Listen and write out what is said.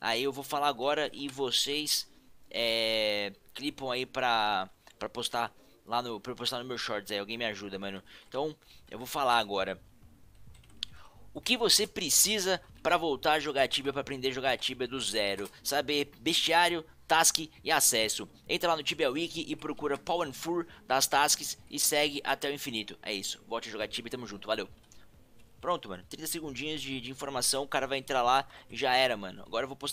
Aí eu vou falar agora e vocês é, clipam aí pra, pra postar lá no, pra postar no meu shorts aí. Alguém me ajuda, mano. Então eu vou falar agora. O que você precisa para voltar a jogar Tibia, para aprender a jogar Tibia do zero? Saber bestiário, task e acesso. Entra lá no Tibia Wiki e procura Power and Fur das tasks e segue até o infinito. É isso, volte a jogar Tibia, tamo junto, valeu. Pronto, mano, 30 segundinhos de, de informação, o cara vai entrar lá e já era, mano. Agora eu vou postar.